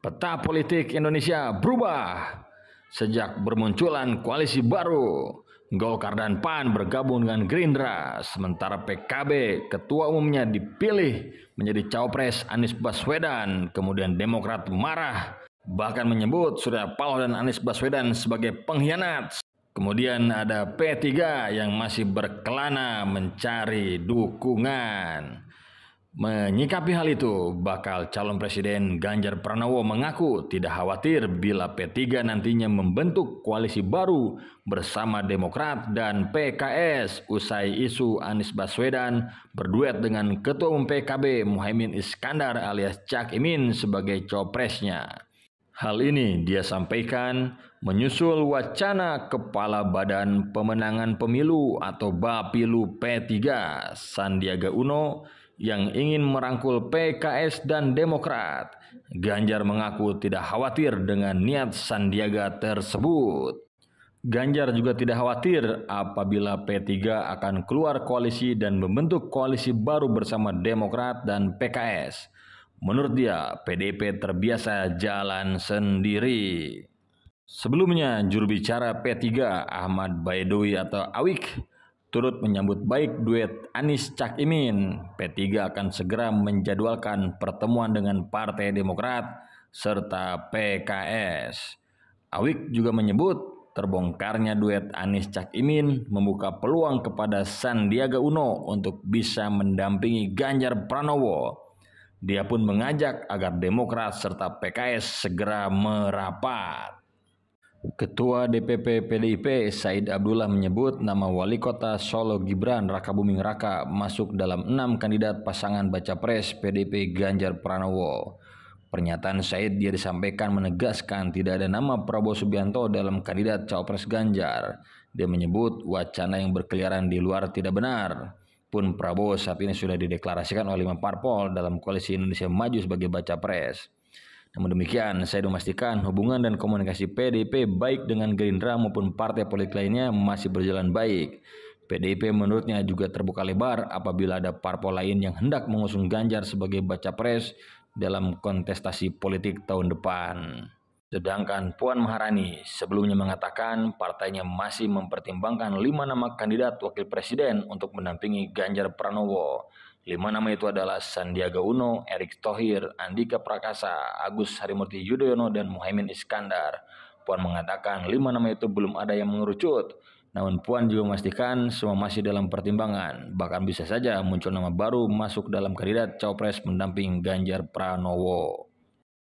Peta politik Indonesia berubah sejak bermunculan koalisi baru. Golkar dan PAN bergabung dengan Gerindra, sementara PKB ketua umumnya dipilih menjadi cawapres Anies Baswedan. Kemudian Demokrat marah, bahkan menyebut Surya Paloh dan Anies Baswedan sebagai pengkhianat. Kemudian ada P3 yang masih berkelana mencari dukungan. Menyikapi hal itu, bakal calon presiden Ganjar Pranowo mengaku tidak khawatir bila P3 nantinya membentuk koalisi baru bersama Demokrat dan PKS usai isu Anies Baswedan berduet dengan Ketua Umum PKB Muhaimin Iskandar alias Cak Imin sebagai copresnya. Hal ini dia sampaikan menyusul wacana Kepala Badan Pemenangan Pemilu atau BAPILU P3 Sandiaga Uno yang ingin merangkul PKS dan Demokrat. Ganjar mengaku tidak khawatir dengan niat Sandiaga tersebut. Ganjar juga tidak khawatir apabila P3 akan keluar koalisi dan membentuk koalisi baru bersama Demokrat dan PKS. Menurut dia, PDP terbiasa jalan sendiri. Sebelumnya, juru bicara P3 Ahmad Baidowi atau Awik turut menyambut baik duet Anies Cak Imin. P3 akan segera menjadwalkan pertemuan dengan Partai Demokrat serta PKS. Awik juga menyebut terbongkarnya duet Anies Cak Imin membuka peluang kepada Sandiaga Uno untuk bisa mendampingi Ganjar Pranowo. Dia pun mengajak agar Demokrat serta PKS segera merapat. Ketua DPP PDIP Said Abdullah menyebut nama Wali Kota Solo Gibran Raka Buming Raka masuk dalam enam kandidat pasangan baca pres PDIP Ganjar Pranowo. Pernyataan Said dia disampaikan menegaskan tidak ada nama Prabowo Subianto dalam kandidat cawapres Ganjar. Dia menyebut wacana yang berkeliaran di luar tidak benar. Pun Prabowo saat ini sudah dideklarasikan oleh lima parpol dalam koalisi Indonesia Maju sebagai baca pres. Namun demikian, saya memastikan hubungan dan komunikasi PDIP baik dengan Gerindra maupun partai politik lainnya masih berjalan baik. PDIP menurutnya juga terbuka lebar apabila ada parpol lain yang hendak mengusung Ganjar sebagai baca pres dalam kontestasi politik tahun depan. Sedangkan Puan Maharani sebelumnya mengatakan partainya masih mempertimbangkan lima nama kandidat wakil presiden untuk mendampingi Ganjar Pranowo. Lima nama itu adalah Sandiaga Uno, Erick Thohir, Andika Prakasa, Agus Harimurti Yudhoyono, dan Muhaimin Iskandar. Puan mengatakan lima nama itu belum ada yang mengerucut. Namun Puan juga memastikan semua masih dalam pertimbangan. Bahkan bisa saja muncul nama baru masuk dalam kandidat cawapres mendamping Ganjar Pranowo.